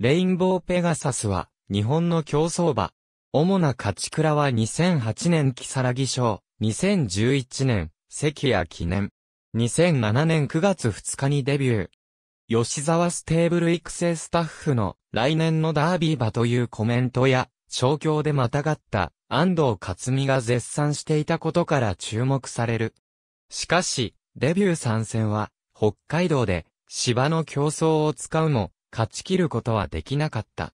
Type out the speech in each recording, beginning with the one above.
レインボーペガサスは、日本の競走馬。主な勝ち倉は2008年木更木賞、2011年、関谷記念。2007年9月2日にデビュー。吉沢ステーブル育成スタッフの来年のダービー馬というコメントや、調教でまたがった安藤勝美が絶賛していたことから注目される。しかし、デビュー参戦は北海道で芝の競争を使うも勝ち切ることはできなかった。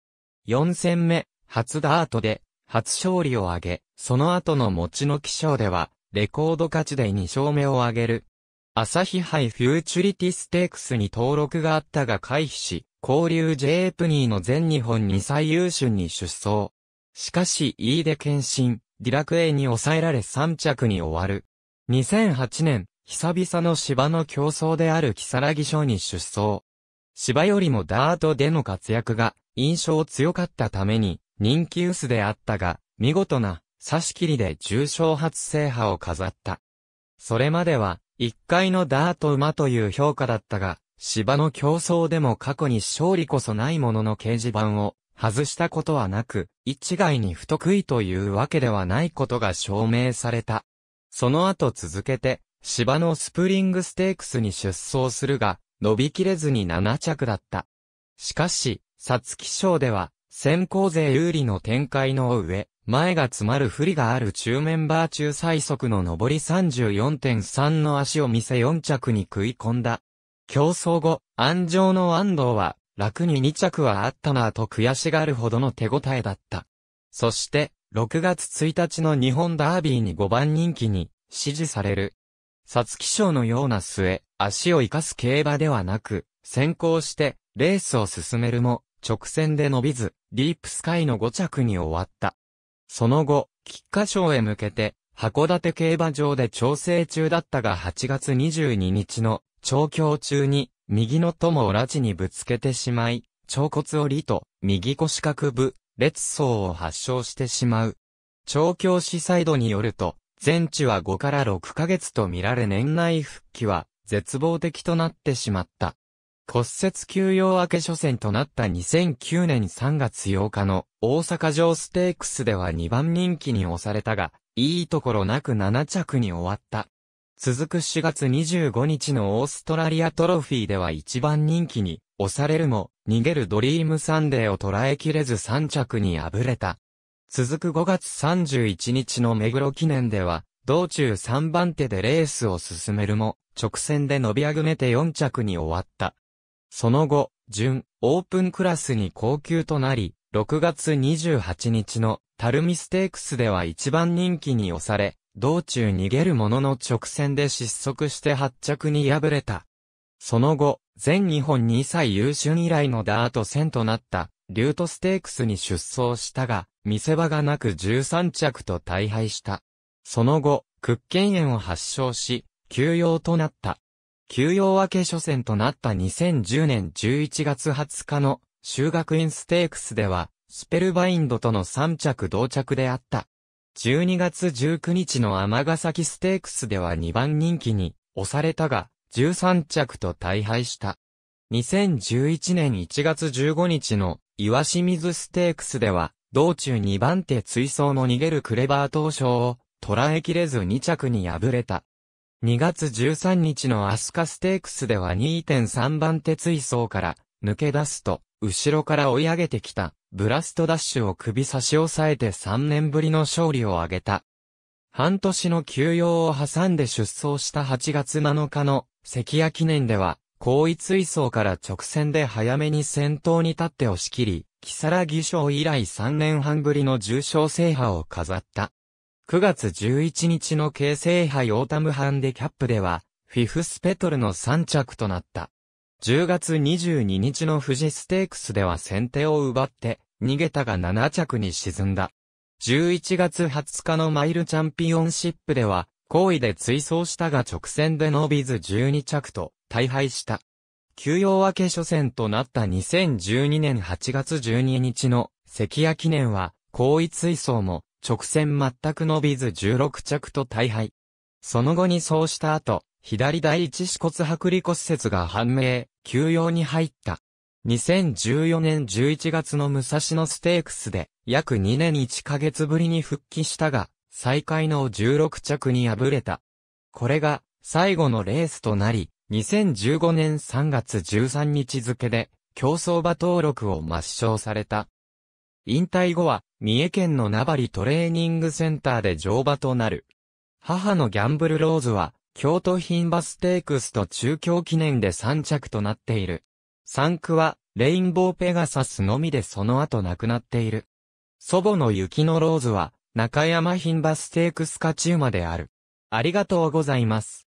4戦目、初ダートで、初勝利を挙げ、その後の餅の気象では、レコード勝ちで2勝目を挙げる。朝日杯フューチュリティステークスに登録があったが回避し、交流 J プニーの全日本2歳優秀に出走。しかし、飯出検診、ディラクエに抑えられ3着に終わる。2008年、久々の芝の競争である木更木賞に出走。芝よりもダートでの活躍が印象強かったために人気薄であったが、見事な差し切りで重賞初制覇を飾った。それまでは、一回のダート馬という評価だったが、芝の競争でも過去に勝利こそないものの掲示板を外したことはなく、一概に不得意というわけではないことが証明された。その後続けて、芝のスプリングステークスに出走するが、伸びきれずに7着だった。しかし、皐月賞では、先行勢有利の展開の上、前が詰まる不利がある中メンバー中最速の上り34.3の足を見せ4着に食い込んだ。競争後、安城の安藤は、楽に2着はあったなぁと悔しがるほどの手応えだった。そして、6月1日の日本ダービーに5番人気に、支持される。皐月賞のような末、足を生かす競馬ではなく、先行して、レースを進めるも、直線で伸びず、ディープスカイの5着に終わった。その後、菊花賞へ向けて、函館競馬場で調整中だったが8月22日の調教中に、右の友を拉致にぶつけてしまい、腸骨折りと右腰角部、裂層を発症してしまう。調教師サイドによると、全治は5から6ヶ月と見られ年内復帰は絶望的となってしまった。骨折休養明け初戦となった2009年3月8日の大阪城ステークスでは2番人気に押されたが、いいところなく7着に終わった。続く4月25日のオーストラリアトロフィーでは1番人気に押されるも、逃げるドリームサンデーを捉えきれず3着に敗れた。続く5月31日の目黒記念では、道中3番手でレースを進めるも、直線で伸び上げて4着に終わった。その後、準、オープンクラスに高級となり、6月28日のタルミステークスでは一番人気に押され、道中逃げるものの直線で失速して発着に敗れた。その後、全日本2歳優春以来のダート戦となった、リュートステークスに出走したが、見せ場がなく13着と大敗した。その後、屈腱炎を発症し、休養となった。休養明け初戦となった2010年11月20日の修学院ステークスでは、スペルバインドとの3着同着であった。12月19日の尼崎ステークスでは2番人気に押されたが、13着と大敗した。2011年1月15日の岩清水ステークスでは、道中2番手追走の逃げるクレバー投賞を捉えきれず2着に敗れた。2月13日のアスカステークスでは2.3番手追走から抜け出すと、後ろから追い上げてきた、ブラストダッシュを首差し押さえて3年ぶりの勝利を挙げた。半年の休養を挟んで出走した8月7日の関谷記念では、後位追走から直線で早めに先頭に立って押し切り、木更木賞以来3年半ぶりの重賞制覇を飾った。9月11日の京成杯オータムハンデキャップでは、フィフスペトルの3着となった。10月22日の富士ステークスでは先手を奪って、逃げたが7着に沈んだ。11月20日のマイルチャンピオンシップでは、好位で追走したが直線で伸びず12着と大敗した。休養明け初戦となった2012年8月12日の関谷記念は、好位追走も直線全く伸びず16着と大敗。その後にそうした後、左第一四骨剥離骨折が判明、休養に入った。2014年11月の武蔵野ステークスで、約2年1ヶ月ぶりに復帰したが、再開の16着に敗れた。これが、最後のレースとなり、2015年3月13日付で、競走馬登録を抹消された。引退後は、三重県の名張トレーニングセンターで乗馬となる。母のギャンブルローズは、京都品馬ステークスと中京記念で3着となっている。3区は、レインボーペガサスのみでその後亡くなっている。祖母の雪のローズは、中山品馬ステークス勝ち馬である。ありがとうございます。